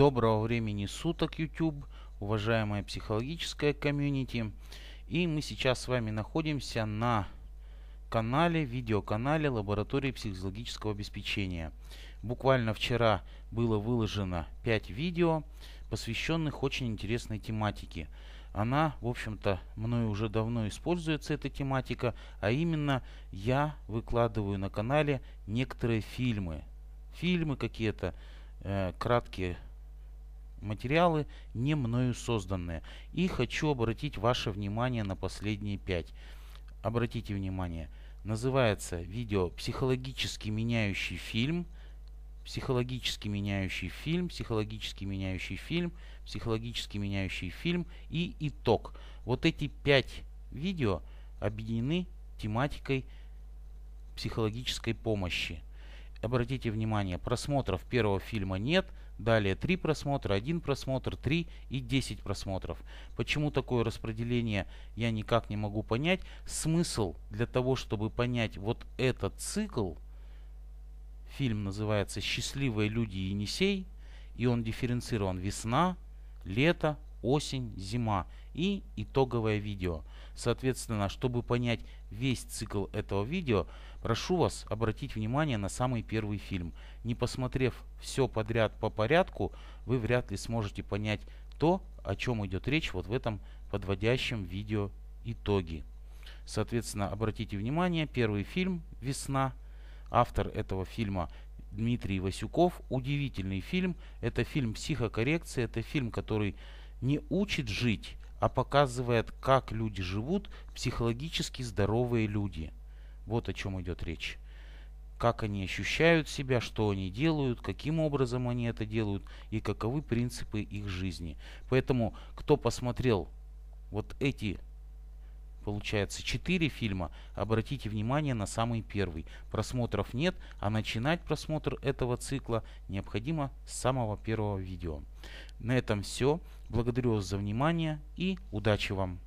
Доброго времени суток, YouTube, уважаемая психологическая комьюнити. И мы сейчас с вами находимся на канале, видеоканале лаборатории психологического обеспечения. Буквально вчера было выложено 5 видео, посвященных очень интересной тематике. Она, в общем-то, мной уже давно используется, эта тематика, а именно я выкладываю на канале некоторые фильмы. Фильмы какие-то, э, краткие материалы, не мною созданные. И хочу обратить ваше внимание на последние пять. Обратите внимание, называется видео «Психологически меняющий фильм», «Психологически меняющий фильм», «Психологически меняющий фильм», «Психологически меняющий фильм» и «Итог». Вот эти пять видео объединены тематикой психологической помощи – обратите внимание, просмотров первого фильма нет, далее 3 просмотра, 1 просмотр, 3 и 10 просмотров. Почему такое распределение, я никак не могу понять. Смысл для того, чтобы понять вот этот цикл, фильм называется «Счастливые люди Енисей», и он дифференцирован «Весна», «Лето», осень, зима и итоговое видео. Соответственно, чтобы понять весь цикл этого видео, прошу вас обратить внимание на самый первый фильм. Не посмотрев все подряд по порядку, вы вряд ли сможете понять то, о чем идет речь вот в этом подводящем видео итоги. Соответственно, обратите внимание, первый фильм «Весна». Автор этого фильма Дмитрий Васюков. Удивительный фильм. Это фильм психокоррекции, это фильм, который не учит жить, а показывает, как люди живут, психологически здоровые люди. Вот о чем идет речь. Как они ощущают себя, что они делают, каким образом они это делают и каковы принципы их жизни. Поэтому, кто посмотрел вот эти Получается 4 фильма. Обратите внимание на самый первый. Просмотров нет, а начинать просмотр этого цикла необходимо с самого первого видео. На этом все. Благодарю вас за внимание и удачи вам!